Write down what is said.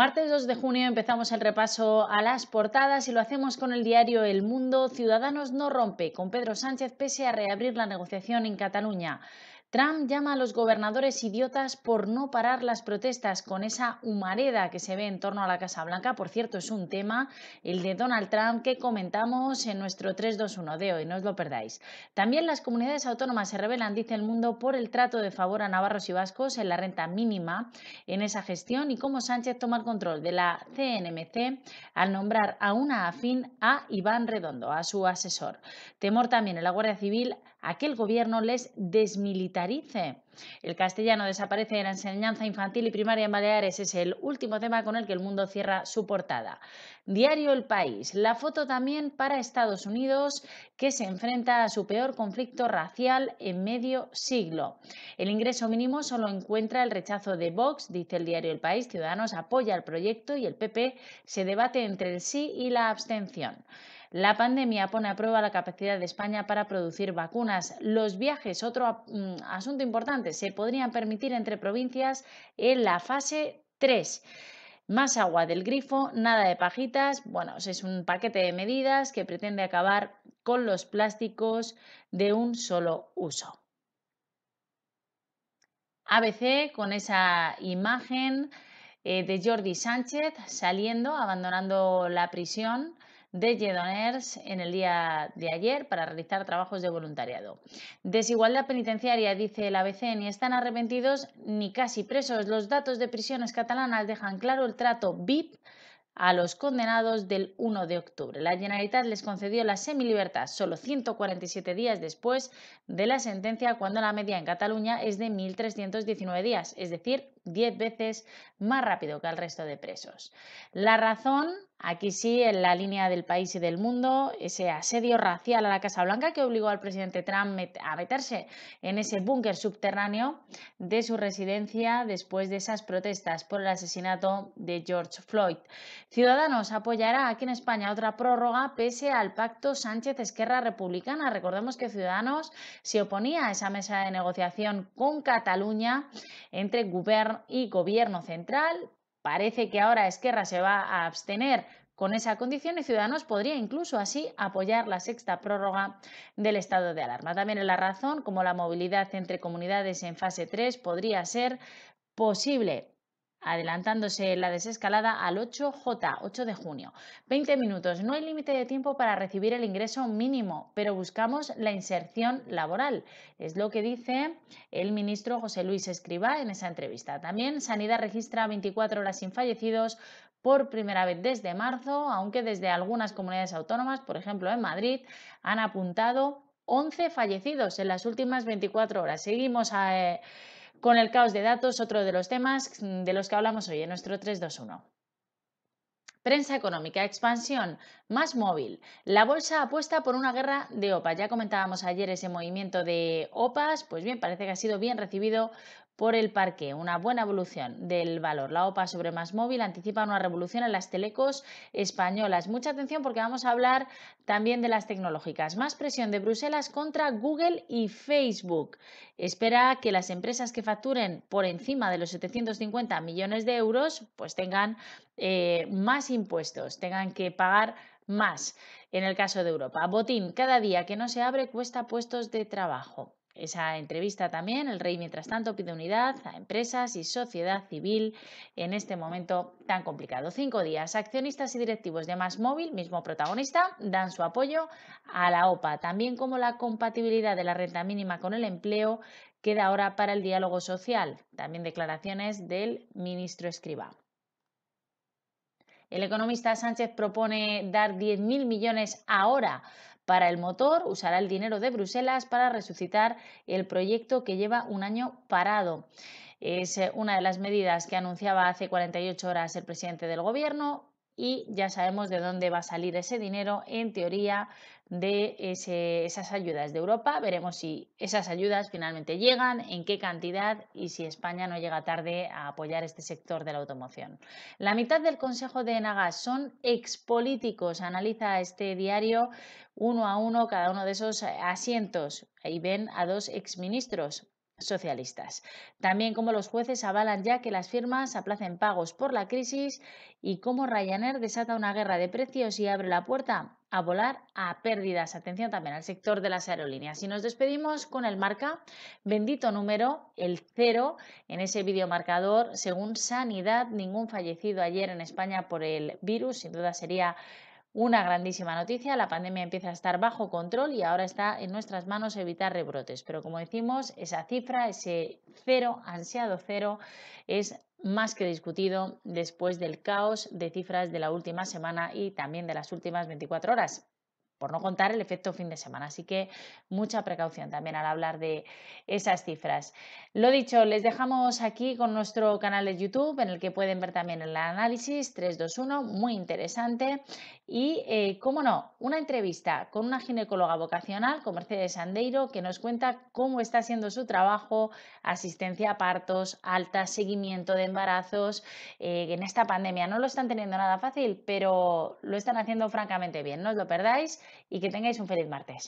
Martes 2 de junio empezamos el repaso a las portadas y lo hacemos con el diario El Mundo. Ciudadanos no rompe con Pedro Sánchez pese a reabrir la negociación en Cataluña. Trump llama a los gobernadores idiotas por no parar las protestas con esa humareda que se ve en torno a la Casa Blanca. Por cierto, es un tema, el de Donald Trump, que comentamos en nuestro 321 de hoy, no os lo perdáis. También las comunidades autónomas se rebelan, dice el mundo, por el trato de favor a navarros y vascos en la renta mínima en esa gestión y cómo Sánchez toma el control de la CNMC al nombrar a una afín a Iván Redondo, a su asesor. Temor también en la Guardia Civil a que el gobierno les desmilitarice el castellano desaparece de la enseñanza infantil y primaria en Baleares. Es el último tema con el que el mundo cierra su portada. Diario El País. La foto también para Estados Unidos, que se enfrenta a su peor conflicto racial en medio siglo. El ingreso mínimo solo encuentra el rechazo de Vox, dice el diario El País. Ciudadanos apoya el proyecto y el PP se debate entre el sí y la abstención. La pandemia pone a prueba la capacidad de España para producir vacunas. Los viajes, otro mm, asunto importante, se podrían permitir entre provincias en la fase 3 más agua del grifo, nada de pajitas. Bueno, es un paquete de medidas que pretende acabar con los plásticos de un solo uso. ABC con esa imagen eh, de Jordi Sánchez saliendo, abandonando la prisión de Yedoners en el día de ayer para realizar trabajos de voluntariado. Desigualdad penitenciaria, dice el ABC, ni están arrepentidos ni casi presos. Los datos de prisiones catalanas dejan claro el trato VIP a los condenados del 1 de octubre. La Generalitat les concedió la semilibertad solo 147 días después de la sentencia, cuando la media en Cataluña es de 1.319 días, es decir, 10 veces más rápido que al resto de presos. La razón Aquí sí, en la línea del país y del mundo, ese asedio racial a la Casa Blanca que obligó al presidente Trump a meterse en ese búnker subterráneo de su residencia después de esas protestas por el asesinato de George Floyd. Ciudadanos apoyará aquí en España otra prórroga pese al pacto Sánchez-Esquerra Republicana. Recordemos que Ciudadanos se oponía a esa mesa de negociación con Cataluña entre gobierno y Gobierno Central Parece que ahora Esquerra se va a abstener con esa condición, el Ciudadanos podría incluso así apoyar la sexta prórroga del estado de alarma. También en la razón, como la movilidad entre comunidades en fase 3 podría ser posible adelantándose la desescalada al 8J, 8 de junio. 20 minutos, no hay límite de tiempo para recibir el ingreso mínimo, pero buscamos la inserción laboral. Es lo que dice el ministro José Luis Escriba en esa entrevista. También Sanidad registra 24 horas sin fallecidos por primera vez desde marzo, aunque desde algunas comunidades autónomas, por ejemplo en Madrid, han apuntado 11 fallecidos en las últimas 24 horas. Seguimos eh, con el caos de datos, otro de los temas mm, de los que hablamos hoy en nuestro 321. Prensa económica, expansión, más móvil. La bolsa apuesta por una guerra de OPA. Ya comentábamos ayer ese movimiento de OPAs. Pues bien, parece que ha sido bien recibido por el parque, una buena evolución del valor. La OPA sobre más móvil anticipa una revolución en las telecos españolas. Mucha atención porque vamos a hablar también de las tecnológicas. Más presión de Bruselas contra Google y Facebook. Espera que las empresas que facturen por encima de los 750 millones de euros pues tengan eh, más impuestos, tengan que pagar más en el caso de Europa. Botín, cada día que no se abre cuesta puestos de trabajo. Esa entrevista también, el rey mientras tanto pide unidad a empresas y sociedad civil en este momento tan complicado. Cinco días, accionistas y directivos de Más Móvil, mismo protagonista, dan su apoyo a la OPA, también como la compatibilidad de la renta mínima con el empleo queda ahora para el diálogo social. También declaraciones del ministro Escriba. El economista Sánchez propone dar 10.000 millones ahora para el motor, usará el dinero de Bruselas para resucitar el proyecto que lleva un año parado. Es eh, una de las medidas que anunciaba hace 48 horas el presidente del Gobierno y ya sabemos de dónde va a salir ese dinero en teoría de esas ayudas de Europa. Veremos si esas ayudas finalmente llegan, en qué cantidad y si España no llega tarde a apoyar este sector de la automoción. La mitad del Consejo de Nagas son expolíticos. Analiza este diario uno a uno cada uno de esos asientos. y ven a dos exministros socialistas. También como los jueces avalan ya que las firmas aplacen pagos por la crisis y cómo Ryanair desata una guerra de precios y abre la puerta a volar a pérdidas. Atención también al sector de las aerolíneas. Y nos despedimos con el marca bendito número, el cero, en ese marcador. Según Sanidad, ningún fallecido ayer en España por el virus. Sin duda sería una grandísima noticia, la pandemia empieza a estar bajo control y ahora está en nuestras manos evitar rebrotes. Pero como decimos, esa cifra, ese cero, ansiado cero, es más que discutido después del caos de cifras de la última semana y también de las últimas 24 horas por no contar el efecto fin de semana. Así que mucha precaución también al hablar de esas cifras. Lo dicho, les dejamos aquí con nuestro canal de YouTube en el que pueden ver también el análisis 321, muy interesante. Y, eh, cómo no, una entrevista con una ginecóloga vocacional, con Mercedes Sandeiro, que nos cuenta cómo está siendo su trabajo, asistencia a partos, altas, seguimiento de embarazos, eh, en esta pandemia no lo están teniendo nada fácil, pero lo están haciendo francamente bien, no os lo perdáis y que tengáis un feliz martes.